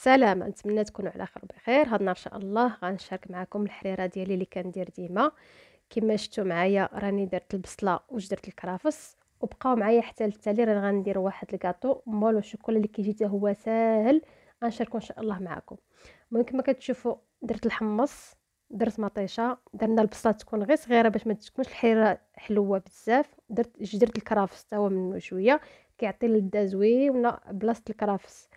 سلام نتمنى تكونوا على خير وبخير هاد النهار ان شاء الله غنشارك معكم الحريره ديالي اللي كندير ديما كما شفتوا معايا راني درت البصله وجدرت الكرافس وبقاو معايا حتى للتالي راني غندير واحد الكاطو مول وشوكولا اللي كيجي حتى هو ساهل غنشاركو ان شاء الله معكم المهم كما كتشوفوا درت الحمص درت مطيشه درنا البصله تكون غير صغيره باش ما تكونش الحريره حلوه بزاف درت جدرت الكرافس حتى هو منه شويه كيعطي لذه زوينه بلاصه الكرافس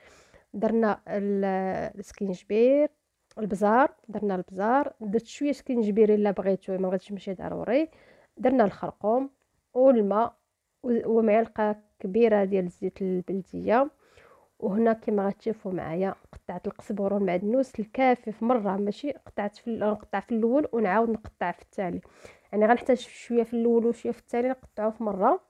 درنا السكينجبير البزار درنا البزار درت شويه سكينجبير الا بغيتو ما بغيتش ماشي ضروري درنا الخرقوم والماء ومعلقه كبيره ديال الزيت البلديه وهنا كما غتشوفوا معايا قطعت القزبر والمعدنوس الكافي في مره ماشي قطعت في نقطع في الاول ونعاود نقطع في الثاني يعني غنحتاج شويه في الاول وشويه في الثاني نقطعو في مره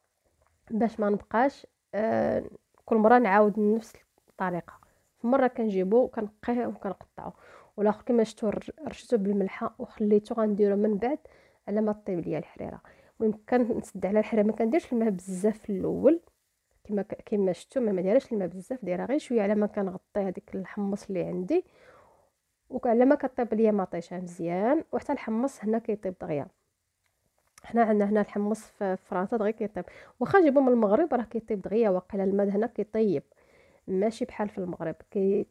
باش ما نبقاش آه كل مره نعاود نفس الطريقه مره كنجيبو كنقيه وكنقطعو والاخر كما شفتو رشتو بالملحه وخليته غنديرو من بعد على ما طيب ليا الحريره المهم كنسد على الحريره ما كنديرش الماء بزاف في الاول كما كما شفتو ما دايرهش الماء بزاف دايره غير شويه على ما كنغطي هذيك الحمص اللي عندي وعلى ما كطيب ليا مطيشه مزيان وحتى الحمص هنا كيطيب دغيا حنا عندنا هنا الحمص في فرنسا دغيا كيطيب واخا جيبو من المغرب راه كيطيب دغيا واقيلا الماء هنا كيطيب ماشي بحال في المغرب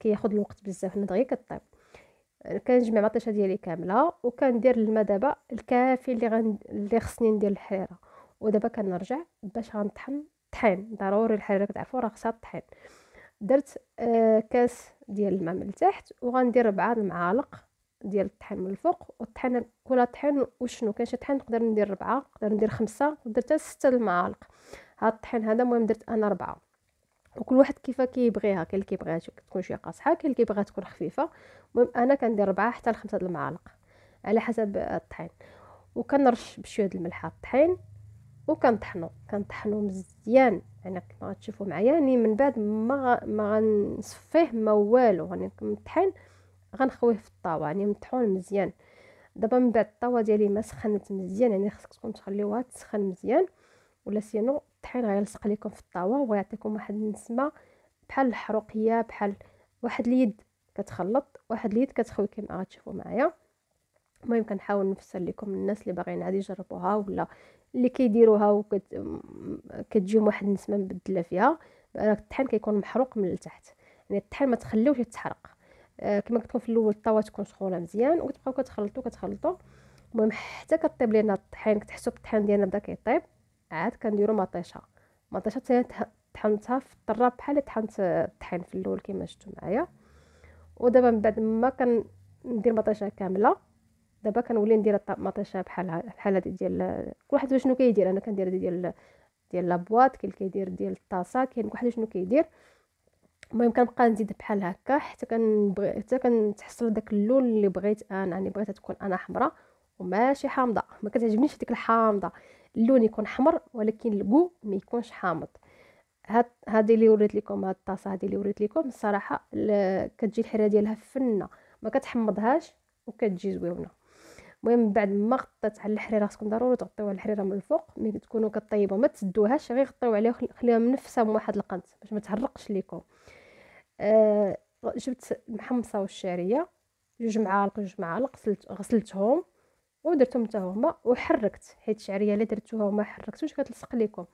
كياخذ كي الوقت بزاف هنا دغيا كطيب كنجمع مطيشه ديالي كامله وكندير الماء دابا الكافي اللي غن... اللي خصني ندير الحريره ودابا كنرجع باش غنطحن طحين ضروري الحريره كتعرفوا راه خصها الطحين درت آه كاس ديال الماء من التحت وغندير ربعه المعالق ديال الطحين من الفوق والطحين كل طحين وشنو كاين شي طحين نقدر ندير ربعة نقدر ندير خمسة نقدر حتى ستة المعالق هاد الطحين هذا المهم درت انا ربعة وكل واحد كيف كيبغيها كاين اللي كيبغيها تكون شويه قاصحه كاين اللي كيبغيها تكون خفيفه المهم انا كندير ربعة حتى لخمسة د المعالق على حسب الطحين وكنرش بشويه د الملحه الطحين وكنطحنو كنطحنو مزيان يعني كما تشوفوا معايا يعني من بعد ما ما غنصفيه ما والو يعني الطحين غنخويه في الطاوه يعني مطحون مزيان دابا من بعد الطاوه ديالي ما سخنت مزيان يعني تكون تخليوها تسخن مزيان ولا سينو الطحين غيلصق لكم في الطاوه وغيعطيكم واحد النسمه بحال الحروقيه بحال واحد اليد كتخلط واحد اليد كتخوي كما غتشوفوا معايا المهم كنحاول نفسر لكم الناس اللي باغيين عادي يجربوها ولا اللي كيديروها وكت واحد النسمه مبدله فيها الطحين كيكون محروق من التحت يعني الطحين ما تخليوش يتحرق آه، كما قلت في الاول الطاوه تكون سخونه مزيان وكتبقاو كتخلطوا كتخلطوا المهم حتى كطيب لينا الطحين كتحسوا بالطحين ديالنا بدا كيطيب عاد كنديرو مطيشه مطيشه ثاني طحنتها في الطراب بحال طحنت الطحين في الاول كما شفتوا معايا ودابا من بعد ما كندير مطيشه كامله دابا كنولي ندير مطيشه بحال بحال هذه ديال كل واحد شنو كيدير انا كندير هذه ديال ديال لابواط كاين كيدير ديال الطاسه كاين كل واحد شنو كيدير المهم كنبقى نزيد بحال هكا حتى كنبغي حتى كنتحصل داك اللون اللي بغيت انا يعني بغيتها تكون انا حمراء وماشي حامضه ما كتعجبنيش ديك الحامضه اللون يكون حمر ولكن الكو ما يكونش حامض هاد هادي اللي وريت لكم هاد الطاسه هادي اللي وريت لكم الصراحه كتجي الحراره ديالها فنه ما كتحمضهاش وكتجي زويونه المهم بعد ما غطيت على الحريره خصكم ضروري تغطيو على الحريره من الفوق ملي تكونوا كطيبوا ما تسدوهاش غير غطيو عليها خليها منفسه من واحد القنت باش ما تحرقش ليكم آه جبت محمصه والشعريه جوج معالق جوج معالق غسلت غسلتهم ودرتهم حتى هما وحركت حيت الشعريه اللي درتوها وما حركتوش كتلصق لكم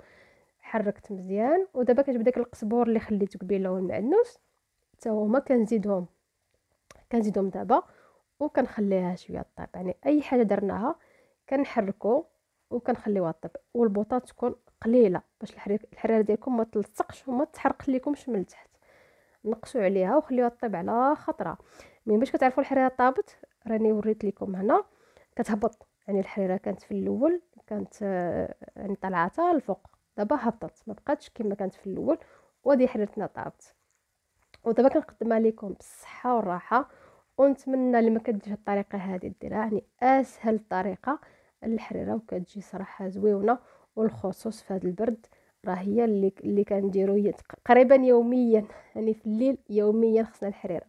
حركت مزيان ودابا كتجيب داك القزبور اللي خليته قبيله والمعنوس حتى هما كنزيدهم كنزيدهم دابا وكنخليها شويه طيب يعني اي حاجه درناها كنحركو وكنخليوها طيب والبوطه تكون قليله باش الحراره ديالكم ما تلصقش وما تحرق لكمش من التحت نقصوا عليها وخليوها طيب على خطره من باش كتعرفوا الحراره طابت راني وريت لكم هنا كتهبط يعني الحريره كانت في الاول كانت آه، يعني طلعتها الفوق دابا هبطت ما بقاتش كما كانت في الاول وهذه حريرتنا طابت ودابا كنقدمها لكم بالصحه والراحه ونتمنى اللي ما كديش الطريقه هذه ديرها يعني اسهل طريقه الحريره وكتجي صراحه زويونه والخصوص في هذا البرد راه هي اللي اللي كنديرو تقريبا يوميا يعني في الليل يوميا خصنا الحريره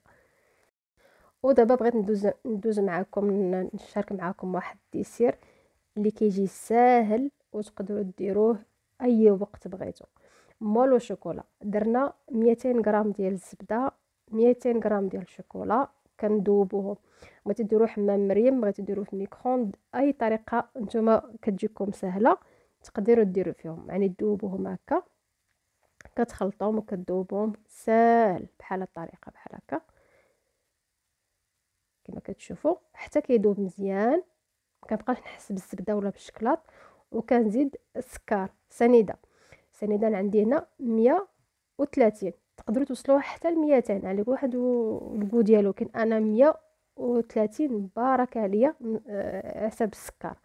ودابا بغيت ندوز ندوز معكم نشارك معكم واحد الديسير اللي كيجي ساهل وتقدروا ديروه اي وقت بغيتو مول وشوكولا درنا 200 غرام ديال الزبده 200 غرام ديال الشوكولا كندوبوهم بغيتو ديروا حمام مريم بغيتو ديروا في الميكرووند اي طريقه نتوما كتجيكم سهله تقدروا ديروا فيهم يعني دوبوهم هكا كتخلطوهم وكتذوبوهم ساهل بحال الطريقه بحال هكا كما كتشوفوا حتى كيذوب مزيان مكنبقاش نحس بالزبده ولا بالشكلاط وكنزيد السكر سنيده سنيده عندي هنا 130 تقدروا توصلوها حتى ل 200 على واحد الكو ديالو كاين انا 130 بارك عليا آه، حسب السكر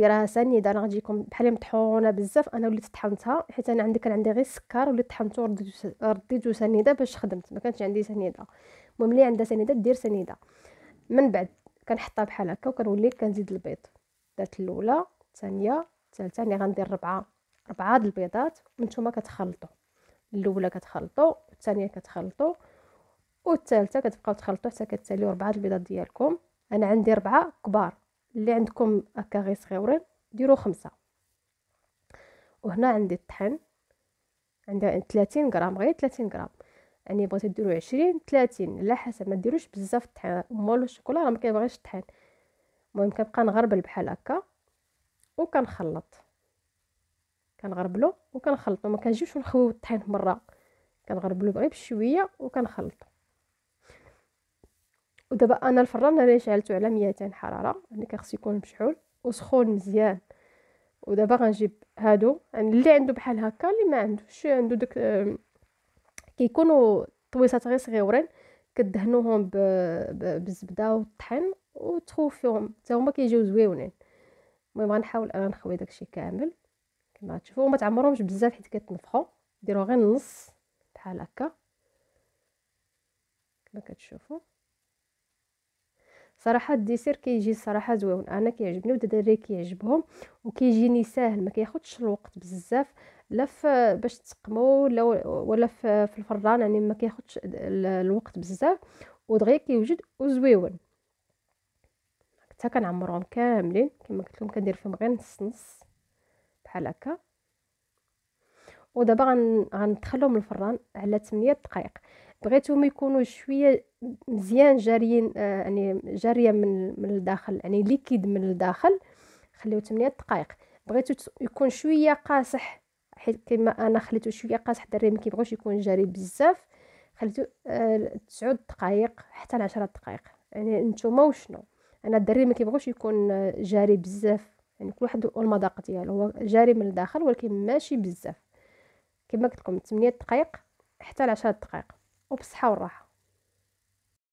راه سنيده راه غتجيكم بحال مطحونه بزاف انا وليت طحنتها حيت انا عندي كان عندي غير السكر وليت طحنته رديتو سنيده باش خدمت ما كانتش عندي سنيده المهم اللي عندها سنيده دير سنيده من بعد كنحطها بحال هكا وكنولي كنزيد البيض درت الاولى الثانيه الثالثه يعني غندير ربعه ربعه د البيضات وانتم كتخلطوا الاولى كتخلطوا الثانيه كتخلطوا والثالثه كتبقاو تخلطوا حتى كتساليو ربعه د البيضات ديالكم انا عندي ربعه كبار اللي عندكم هكا غير صغيورين ديروا خمسه وهنا عندي الطحين عندي 30 غرام غير 30 غرام يعني بغيتي ديرو عشرين تلاتين على حسب ما ديروش بزاف الطحين مول الشوكولا راه ما كيبغيش الطحين المهم كنبقى نغربل بحال هكا وكنخلط كنغربلو وكنخلطو ما كنجيبش نخويو الطحين مره كنغربلو غير بشويه وكنخلطو ودابا انا الفران انا شعلته على 200 حراره يعني كيخص يكون مشحون وسخون مزيان ودابا غنجيب هادو يعني اللي عنده بحال هكا اللي ما عندوش عنده داك كيكونوا طويصات غير صغيورين كدهنوهم ب... ب... بالزبده والطحين وتخوفيهم حتى هما كيجيو زويونين المهم غنحاول انا نخوي داكشي كامل كما تشوفوا ما تعمرهمش بزاف حيت كتنفخوا ديروا غير النص بحال هكا كما كتشوفوا صراحه الديسير كيجي صراحه زويون انا كيعجبني ودراري كيعجبهم وكيجيني ساهل ما كياخذش الوقت بزاف لا باش تسقمو ولا ولا في الفران يعني ما كياخذش الوقت بزاف ودغيا كيوجد وزويون حتى كنعمرهم كاملين كما قلت لكم كندير فيهم غير نص نص بحال هكا ودابا غندخلهم الفران على 8 دقائق بغيتهم يكونوا شويه مزيان جاريين آه، يعني جاريه من من الداخل يعني ليكيد من الداخل خليو 8 دقائق بغيتو يكون شويه قاصح حيت كيما انا خليته شويه قاصح الدري ما كيبغوش يكون جاري بزاف خليته آه، تسعود دقائق حتى ل دقائق يعني نتوما وشنو انا الدري ما كيبغوش يكون جاري بزاف يعني كل واحد المذاق ديالو هو جاري من الداخل ولكن ماشي بزاف كما قلت لكم 8 دقائق حتى ل 10 دقائق وبالصحه والراحه